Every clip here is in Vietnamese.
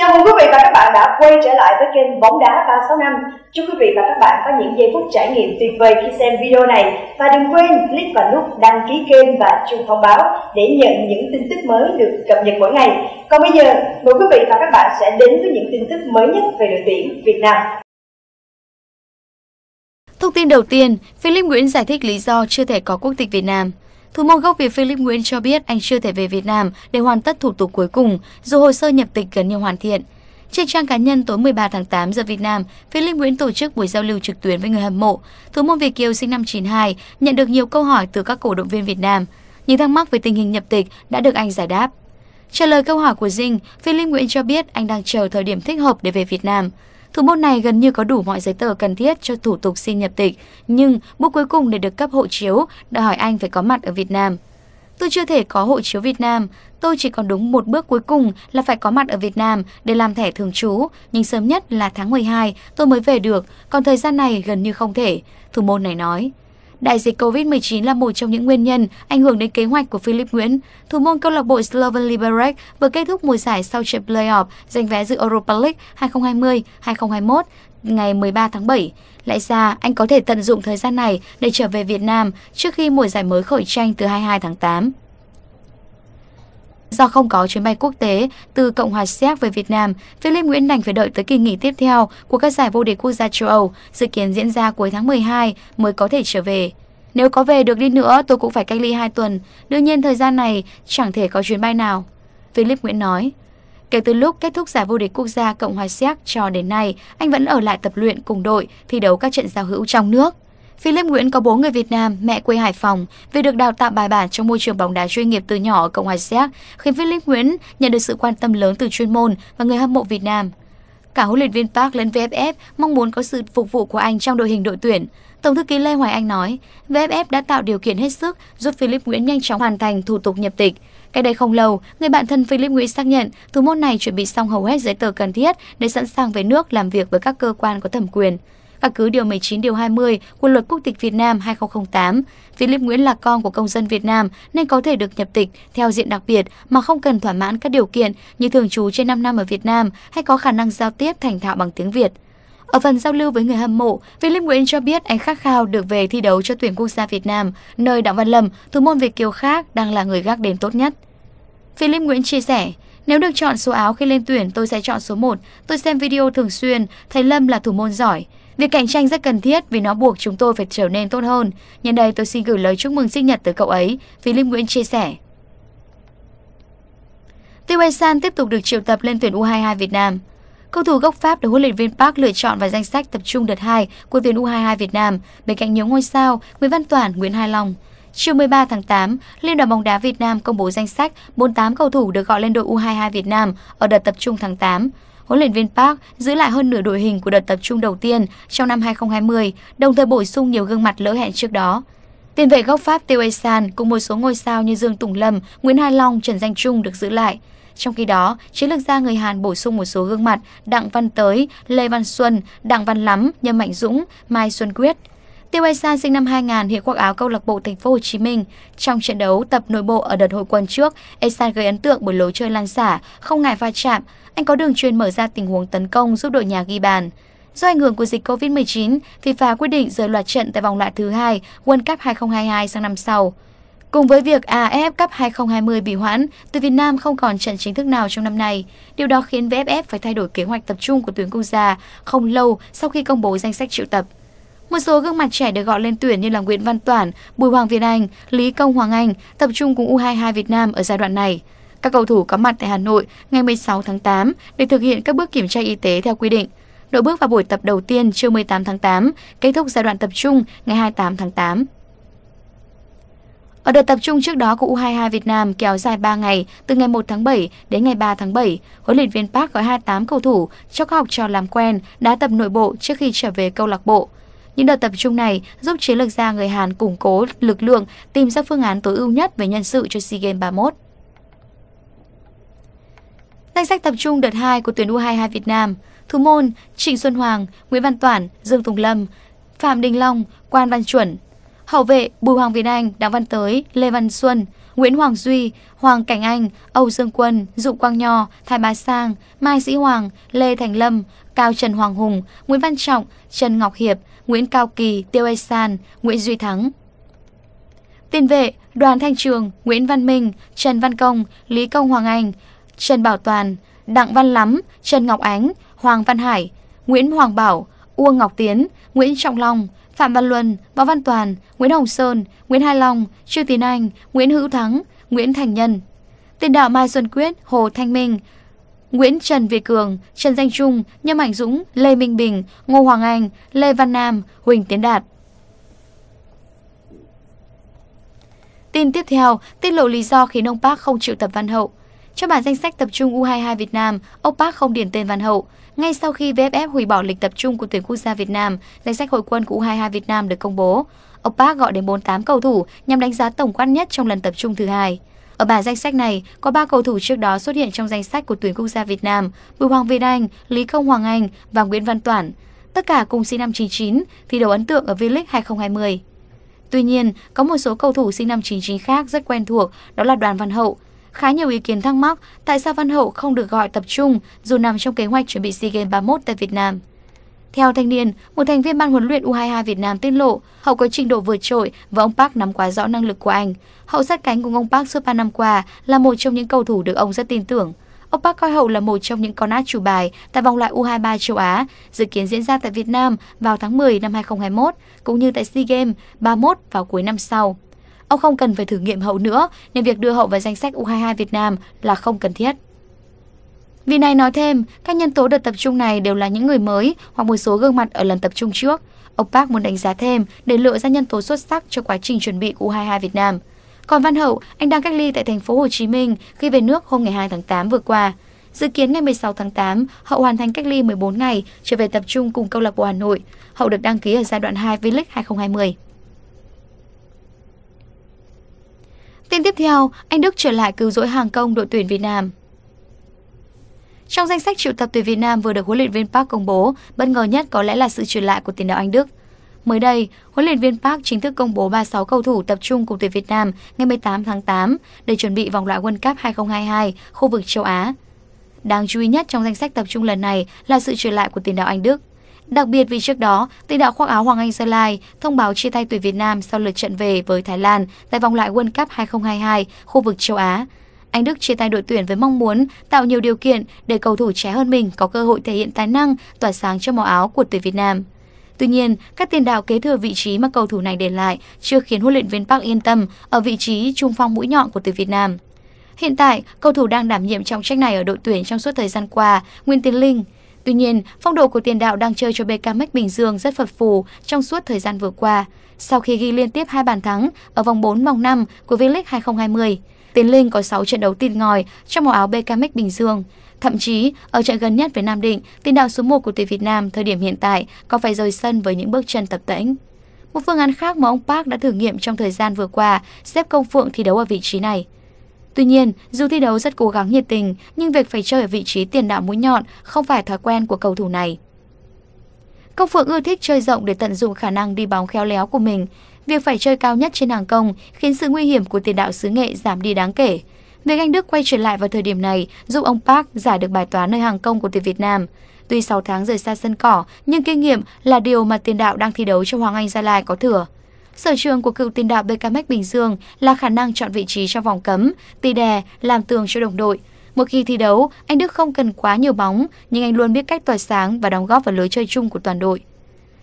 Chào mừng quý vị và các bạn đã quay trở lại với kênh Bóng Đá 365 Chúc quý vị và các bạn có những giây phút trải nghiệm tuyệt vời khi xem video này Và đừng quên click vào nút đăng ký kênh và chuông thông báo để nhận những tin tức mới được cập nhật mỗi ngày Còn bây giờ, mời quý vị và các bạn sẽ đến với những tin tức mới nhất về đội tuyển Việt Nam Thông tin đầu tiên, Philip Nguyễn giải thích lý do chưa thể có quốc tịch Việt Nam Thủ môn gốc Việt Philip Nguyễn cho biết anh chưa thể về Việt Nam để hoàn tất thủ tục cuối cùng, dù hồ sơ nhập tịch gần như hoàn thiện. Trên trang cá nhân tối 13 tháng 8 giờ Việt Nam, Philip Nguyễn tổ chức buổi giao lưu trực tuyến với người hâm mộ. Thủ môn Việt Kiều sinh năm 92 nhận được nhiều câu hỏi từ các cổ động viên Việt Nam. Những thắc mắc về tình hình nhập tịch đã được anh giải đáp. Trả lời câu hỏi của Dinh, Philip Nguyễn cho biết anh đang chờ thời điểm thích hợp để về Việt Nam. Thủ môn này gần như có đủ mọi giấy tờ cần thiết cho thủ tục xin nhập tịch, nhưng bước cuối cùng để được cấp hộ chiếu đòi hỏi anh phải có mặt ở Việt Nam. Tôi chưa thể có hộ chiếu Việt Nam, tôi chỉ còn đúng một bước cuối cùng là phải có mặt ở Việt Nam để làm thẻ thường trú, nhưng sớm nhất là tháng 12 tôi mới về được, còn thời gian này gần như không thể, thủ môn này nói. Đại dịch COVID-19 là một trong những nguyên nhân ảnh hưởng đến kế hoạch của Philip Nguyễn. Thủ môn câu lạc bộ Slovan Liberec vừa kết thúc mùa giải sau trận playoff giành vé dự Europa League 2020-2021 ngày 13 tháng 7. Lẽ ra, anh có thể tận dụng thời gian này để trở về Việt Nam trước khi mùa giải mới khởi tranh từ 22 tháng 8. Do không có chuyến bay quốc tế từ Cộng hòa Séc về Việt Nam, Philip Nguyễn đành phải đợi tới kỳ nghỉ tiếp theo của các giải vô địch quốc gia châu Âu, dự kiến diễn ra cuối tháng 12 mới có thể trở về. Nếu có về được đi nữa, tôi cũng phải cách ly 2 tuần. Đương nhiên thời gian này chẳng thể có chuyến bay nào. Philip Nguyễn nói. Kể từ lúc kết thúc giải vô địch quốc gia Cộng hòa Séc cho đến nay, anh vẫn ở lại tập luyện cùng đội, thi đấu các trận giao hữu trong nước. Philip Nguyễn có bố người Việt Nam, mẹ quê Hải Phòng. Vì được đào tạo bài bản trong môi trường bóng đá chuyên nghiệp từ nhỏ ở Cộng hòa Séc, khiến Philip Nguyễn nhận được sự quan tâm lớn từ chuyên môn và người hâm mộ Việt Nam. Cả huấn luyện viên Park lẫn VFF mong muốn có sự phục vụ của anh trong đội hình đội tuyển. Tổng thư ký Lê Hoài Anh nói, VFF đã tạo điều kiện hết sức giúp Philip Nguyễn nhanh chóng hoàn thành thủ tục nhập tịch. Cách đây không lâu, người bạn thân Philip Nguyễn xác nhận thủ môn này chuẩn bị xong hầu hết giấy tờ cần thiết để sẵn sàng về nước làm việc với các cơ quan có thẩm quyền. Căn cứ Điều 19 Điều 20 của Luật Quốc tịch Việt Nam 2008, Philip Nguyễn là con của công dân Việt Nam nên có thể được nhập tịch theo diện đặc biệt mà không cần thỏa mãn các điều kiện như thường trú trên 5 năm ở Việt Nam hay có khả năng giao tiếp thành thạo bằng tiếng Việt. Ở phần giao lưu với người hâm mộ, Philip Nguyễn cho biết anh khát khao được về thi đấu cho tuyển quốc gia Việt Nam, nơi Đặng Văn Lâm, thủ môn Việt Kiều khác đang là người gác đến tốt nhất. Philip Nguyễn chia sẻ, nếu được chọn số áo khi lên tuyển, tôi sẽ chọn số 1. Tôi xem video thường xuyên, thấy Lâm là thủ môn giỏi. Việc cạnh tranh rất cần thiết vì nó buộc chúng tôi phải trở nên tốt hơn. Nhân đây tôi xin gửi lời chúc mừng sinh nhật tới cậu ấy, Philip Nguyễn chia sẻ. Tiêu San tiếp tục được triệu tập lên tuyển U22 Việt Nam. Cầu thủ gốc Pháp được huấn luyện viên Park lựa chọn vào danh sách tập trung đợt 2 của tuyển U22 Việt Nam bên cạnh nhiều ngôi sao Nguyễn Văn Toản, Nguyễn Hai Long. Chiều 13 tháng 8, Liên đoàn bóng đá Việt Nam công bố danh sách 48 cầu thủ được gọi lên đội U22 Việt Nam ở đợt tập trung tháng 8 huấn luyện viên Park giữ lại hơn nửa đội hình của đợt tập trung đầu tiên trong năm 2020, đồng thời bổ sung nhiều gương mặt lỡ hẹn trước đó. Tiền vệ gốc Pháp Tiêu San cùng một số ngôi sao như Dương Tùng Lâm, Nguyễn Hai Long, Trần Danh Trung được giữ lại. Trong khi đó, chiến lược gia người Hàn bổ sung một số gương mặt Đặng Văn Tới, Lê Văn Xuân, Đặng Văn Lắm, Nhâm Mạnh Dũng, Mai Xuân Quyết – Tiêu Esa sinh năm 2000 hiện khoác áo câu lạc bộ Thành phố Hồ Chí Minh. Trong trận đấu tập nội bộ ở đợt hội quân trước, Esa gây ấn tượng bởi lối chơi lan xả, không ngại va chạm. Anh có đường truyền mở ra tình huống tấn công giúp đội nhà ghi bàn. Do ảnh hưởng của dịch Covid-19, FIFA quyết định rời loạt trận tại vòng loại thứ hai World Cup 2022 sang năm sau. Cùng với việc AFF Cup 2020 bị hoãn, từ Việt Nam không còn trận chính thức nào trong năm nay. Điều đó khiến VFF phải thay đổi kế hoạch tập trung của tuyến quốc gia không lâu sau khi công bố danh sách triệu tập. Một số gương mặt trẻ được gọi lên tuyển như là Nguyễn Văn Toản, Bùi Hoàng Việt Anh, Lý Công Hoàng Anh tập trung cùng U22 Việt Nam ở giai đoạn này. Các cầu thủ có mặt tại Hà Nội ngày 16 tháng 8 để thực hiện các bước kiểm tra y tế theo quy định. Đội bước vào buổi tập đầu tiên trưa 18 tháng 8, kết thúc giai đoạn tập trung ngày 28 tháng 8. Ở đợt tập trung trước đó của U22 Việt Nam kéo dài 3 ngày, từ ngày 1 tháng 7 đến ngày 3 tháng 7, huấn luyện viên Park gọi 28 cầu thủ cho các học trò làm quen, đá tập nội bộ trước khi trở về câu lạc bộ. Những đợt tập trung này giúp chiến lược gia người Hàn củng cố lực lượng tìm ra phương án tối ưu nhất về nhân sự cho SEA Games 31. Danh sách tập trung đợt 2 của tuyển U22 Việt Nam, thủ môn Trịnh Xuân Hoàng, Nguyễn Văn Toản, Dương Tùng Lâm, Phạm Đình Long, Quan Văn Chuẩn, Hậu vệ Bùi Hoàng Việt Anh, Đặng Văn Tới, Lê Văn Xuân, Nguyễn Hoàng Duy, Hoàng Cảnh Anh, Âu Dương Quân, Dụng Quang Nho, Thái Bá Sang, Mai Sĩ Hoàng, Lê Thành Lâm, Cao Trần Hoàng Hùng, Nguyễn Văn Trọng, Trần Ngọc Hiệp, Nguyễn Cao Kỳ, Tiêu Ây San, Nguyễn Duy Thắng. Tiền vệ Đoàn Thanh Trường, Nguyễn Văn Minh, Trần Văn Công, Lý Công Hoàng Anh, Trần Bảo Toàn, Đặng Văn Lắm, Trần Ngọc Ánh, Hoàng Văn Hải, Nguyễn Hoàng Bảo, Uông Ngọc Tiến, Nguyễn Trọng Long, Phạm Văn Luân, Võ Văn Toàn, Nguyễn Hồng Sơn, Nguyễn Hai Long, Trương Tiến Anh, Nguyễn Hữu Thắng, Nguyễn Thành Nhân. Tiền đạo Mai Xuân Quyết, Hồ Thanh Minh, Nguyễn Trần Việt Cường, Trần Danh Trung, Nhâm Mạnh Dũng, Lê Minh Bình, Ngô Hoàng Anh, Lê Văn Nam, Huỳnh Tiến Đạt. Tin tiếp theo, tiết lộ lý do khiến ông Park không triệu tập Văn Hậu. Trong bản danh sách tập trung U22 Việt Nam, ông Park không điền tên Văn Hậu. Ngay sau khi VFF hủy bỏ lịch tập trung của tuyển quốc gia Việt Nam, danh sách hội quân của U22 Việt Nam được công bố. Ông Park gọi đến 48 cầu thủ nhằm đánh giá tổng quan nhất trong lần tập trung thứ hai. Ở bản danh sách này, có 3 cầu thủ trước đó xuất hiện trong danh sách của tuyển quốc gia Việt Nam, Bùi Hoàng Việt Anh, Lý Công Hoàng Anh và Nguyễn Văn Toản. Tất cả cùng sinh năm 99, thi đấu ấn tượng ở V-League 2020. Tuy nhiên, có một số cầu thủ sinh năm 99 khác rất quen thuộc, đó là Đoàn Văn Hậu, Khá nhiều ý kiến thắc mắc tại sao Văn Hậu không được gọi tập trung dù nằm trong kế hoạch chuẩn bị SEA Games 31 tại Việt Nam. Theo thanh niên, một thành viên ban huấn luyện U22 Việt Nam tiết lộ Hậu có trình độ vượt trội và ông Park nắm quá rõ năng lực của anh. Hậu sát cánh cùng ông Park suốt 3 năm qua là một trong những cầu thủ được ông rất tin tưởng. Ông Park coi Hậu là một trong những con át chủ bài tại vòng loại U23 châu Á, dự kiến diễn ra tại Việt Nam vào tháng 10 năm 2021, cũng như tại SEA Games 31 vào cuối năm sau. Ông không cần phải thử nghiệm Hậu nữa, nên việc đưa Hậu vào danh sách U22 Việt Nam là không cần thiết. Vì này nói thêm, các nhân tố đợt tập trung này đều là những người mới hoặc một số gương mặt ở lần tập trung trước. Ông Park muốn đánh giá thêm để lựa ra nhân tố xuất sắc cho quá trình chuẩn bị U22 Việt Nam. Còn Văn Hậu, anh đang cách ly tại thành phố Hồ Chí Minh khi về nước hôm ngày 2 tháng 8 vừa qua. Dự kiến ngày 16 tháng 8, Hậu hoàn thành cách ly 14 ngày, trở về tập trung cùng câu lạc bộ Hà Nội. Hậu được đăng ký ở giai đoạn 2 V-League 2020. Tin tiếp theo, anh Đức trở lại cứu rỗi hàng công đội tuyển Việt Nam. Trong danh sách triệu tập tuyển Việt Nam vừa được huấn luyện viên Park công bố, bất ngờ nhất có lẽ là sự trở lại của tiền đạo Anh Đức. Mới đây, huấn luyện viên Park chính thức công bố 36 cầu thủ tập trung cùng tuyển Việt Nam ngày 18 tháng 8 để chuẩn bị vòng loại World Cup 2022 khu vực châu Á. Đáng chú ý nhất trong danh sách tập trung lần này là sự trở lại của tiền đạo Anh Đức. Đặc biệt vì trước đó, tiền đạo khoác áo Hoàng Anh Gia Lai thông báo chia tay tuyển Việt Nam sau lượt trận về với Thái Lan tại vòng loại World Cup 2022 khu vực châu Á. Anh Đức chia tay đội tuyển với mong muốn tạo nhiều điều kiện để cầu thủ trẻ hơn mình có cơ hội thể hiện tài năng, tỏa sáng cho màu áo của tuyển Việt Nam. Tuy nhiên, các tiền đạo kế thừa vị trí mà cầu thủ này để lại chưa khiến huấn luyện viên Park yên tâm ở vị trí trung phong mũi nhọn của tuyển Việt Nam. Hiện tại, cầu thủ đang đảm nhiệm trọng trách này ở đội tuyển trong suốt thời gian qua, Nguyễn Tiến Linh, Tuy nhiên, phong độ của tiền đạo đang chơi cho BKM Bình Dương rất phật phù trong suốt thời gian vừa qua, sau khi ghi liên tiếp hai bàn thắng ở vòng 4 vòng 5 của V-League 2020. Tiến Linh có 6 trận đấu tin ngòi trong màu áo BKM Bình Dương. Thậm chí, ở trận gần nhất với Nam Định, tiền đạo số 1 của tuyển Việt Nam thời điểm hiện tại có phải rời sân với những bước chân tập tễnh. Một phương án khác mà ông Park đã thử nghiệm trong thời gian vừa qua, xếp công phượng thi đấu ở vị trí này. Tuy nhiên, dù thi đấu rất cố gắng nhiệt tình, nhưng việc phải chơi ở vị trí tiền đạo mũi nhọn không phải thói quen của cầu thủ này. Công Phượng ưa thích chơi rộng để tận dụng khả năng đi bóng khéo léo của mình. Việc phải chơi cao nhất trên hàng công khiến sự nguy hiểm của tiền đạo xứ nghệ giảm đi đáng kể. Việc Anh Đức quay trở lại vào thời điểm này giúp ông Park giải được bài toán nơi hàng công của tuyển Việt Nam. Tuy 6 tháng rời xa sân cỏ, nhưng kinh nghiệm là điều mà tiền đạo đang thi đấu cho Hoàng Anh Gia Lai có thừa. Sở trường của cựu tiền đạo BKM Bình Dương là khả năng chọn vị trí trong vòng cấm, tì đè, làm tường cho đồng đội. Một khi thi đấu, anh Đức không cần quá nhiều bóng, nhưng anh luôn biết cách tỏa sáng và đóng góp vào lối chơi chung của toàn đội.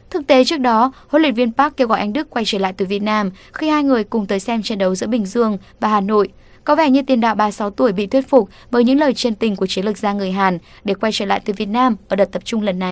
Thực tế trước đó, huấn luyện viên Park kêu gọi anh Đức quay trở lại từ Việt Nam khi hai người cùng tới xem trận đấu giữa Bình Dương và Hà Nội. Có vẻ như tiền đạo 36 tuổi bị thuyết phục bởi những lời chân tình của chiến lược gia người Hàn để quay trở lại từ Việt Nam ở đợt tập trung lần này.